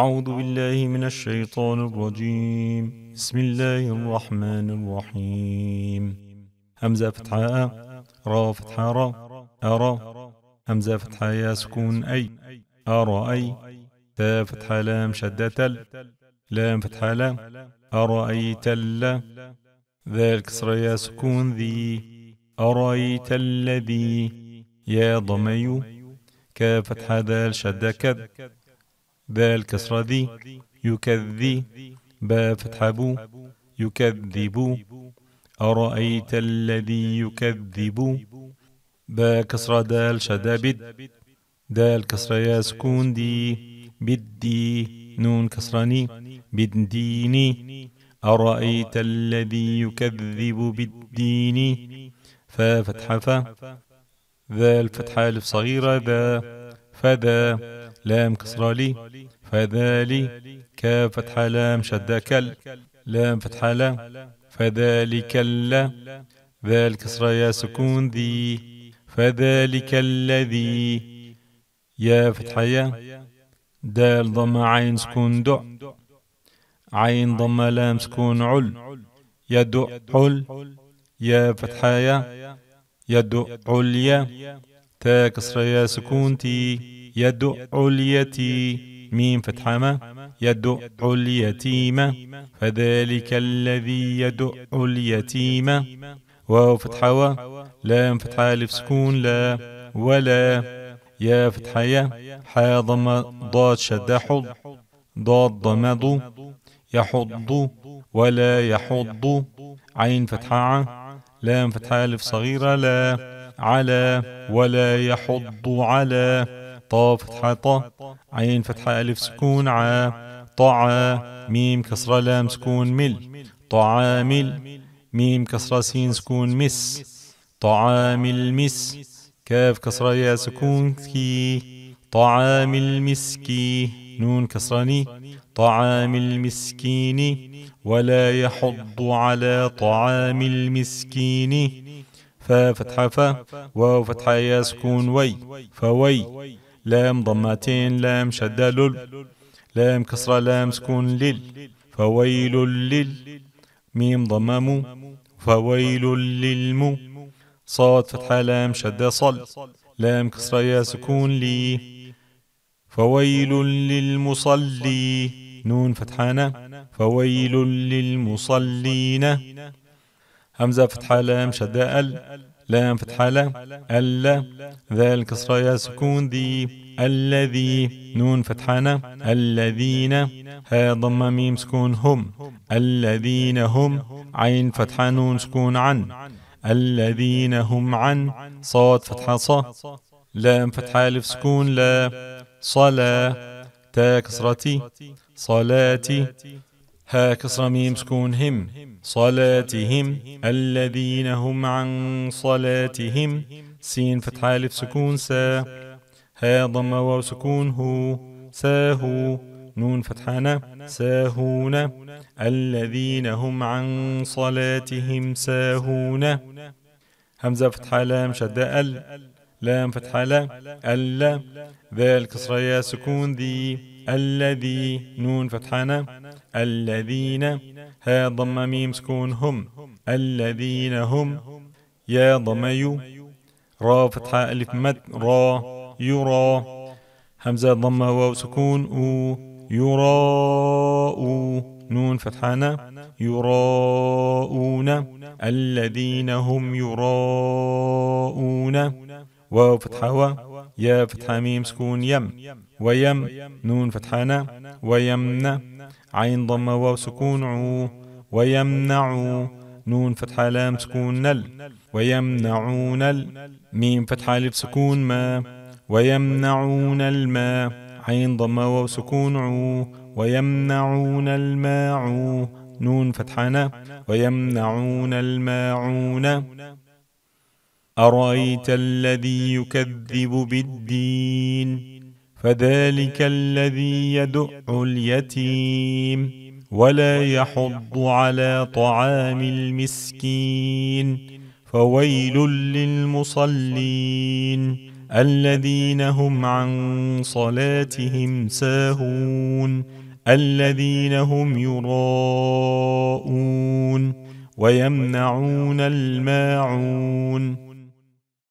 أعوذ بالله من الشيطان الرجيم بسم الله الرحمن الرحيم همزة فتحاء را فتحاء را أرى همزة فتحاء يا سكون أي أرى أي تا فتحاء لام شدة تل لام فتحاء لام أرأيت ال ذا سر يا سكون ذي أرأيت الذي يا ضمي كا فتحة ذا الشدة كذ ذا الكسرة ذي يكذي با فتح بو يكذب أرأيت الذي يكذب با كسرة دال بد دال كسرة يا سكون دي بدي نون كسراني بديني أرأيت الذي يكذب بالدين فا فتحة فا ذا الفتحة ألف صغيرة ذا فذا لام كسرى لي فذالي كاف فتحة لام شدة كل لام فتحة لا فذلك لا ذال كسرى يا سكون ذي فذلك الذي يا فتحة يا دال ضم عين سكون دع عين ضم لام سكون عل يدع عل يا فتحة يا يدع عليا تا كسرى يا سكون تي يد اليتي ميم فتحة يدعو اليتيم فذلك الذي يدعو اليتيم واو فتحة لام فتحة ألف سكون لا ولا يا فتحة يا حا ضم ضاد شد حض ضاد ضمض يحض ولا يحض عين فتحة لام فتحة ألف صغيرة لا على ولا يحض على طاف فتحة طا عين فتحة ألف سكون ع طع ميم كسرة لام سكون مل طعامل ميم كسرة سين سكون مس طعام المس كاف كسرة يا سكون كي طعام المسكي نون كسرني طعام المسكين ولا يحض على طعام المسكين فا فتحة فا واو فتحة يا سكون وي فوي لام ضمتين لام شدة لل لام كسرة لام سكون لل فويل لل ميم ضمة مو فويل للمو صاد فتحة لام شدة صل لام كسرة يا سكون لي فويل للمصلي نون فتحانة فويل للمصلين همزة فتحة لام شدة ال لام فتحة لا ألا ذلك كسرى سكون ذي الذي نون فتحانا الذين ها ضم ميم سكون هم الذين هم عين فتحة نون سكون عن الذين هم عن صاد فتحة ص لام فتحة ألف سكون لا صلاة تا كسرتي صلاتي هاك ميم سكون هم صلاتهم الذين هم عن صلاتهم سين فتح ألف سكون سا ها ضم واو سكون هو ساهو نون فتحانا ساهون الذين هم عن صلاتهم ساهون همزة فتحة لام شد ال لام فتحة لا ال ذلك كسرة سكون ذي الذي نون فتحانا الذين ها ضم ميم سكون هم الذين هم يا ضم يو را فتحة ألف مد را يرى همزة ضم واو سكون أو أو نون فتحانا يراؤون الذين هم يراؤون واو فتحة يا فتحة ميم سكون يم ويم نون فتحانة ويمنع عين ضمة واو سكون عو ويمنع نون فتحة لام سكون نل ويمنعون ال ميم فتحة الف سكون ما ويمنعون الماء عين ضمة واو سكون عو ويمنعون الماء نون فتحانة ويمنعون الماعون أرأيت الذي يكذب بالدين فذلك الذي يدع اليتيم ولا يحض على طعام المسكين فويل للمصلين الذين هم عن صلاتهم ساهون الذين هم يراءون ويمنعون الماعون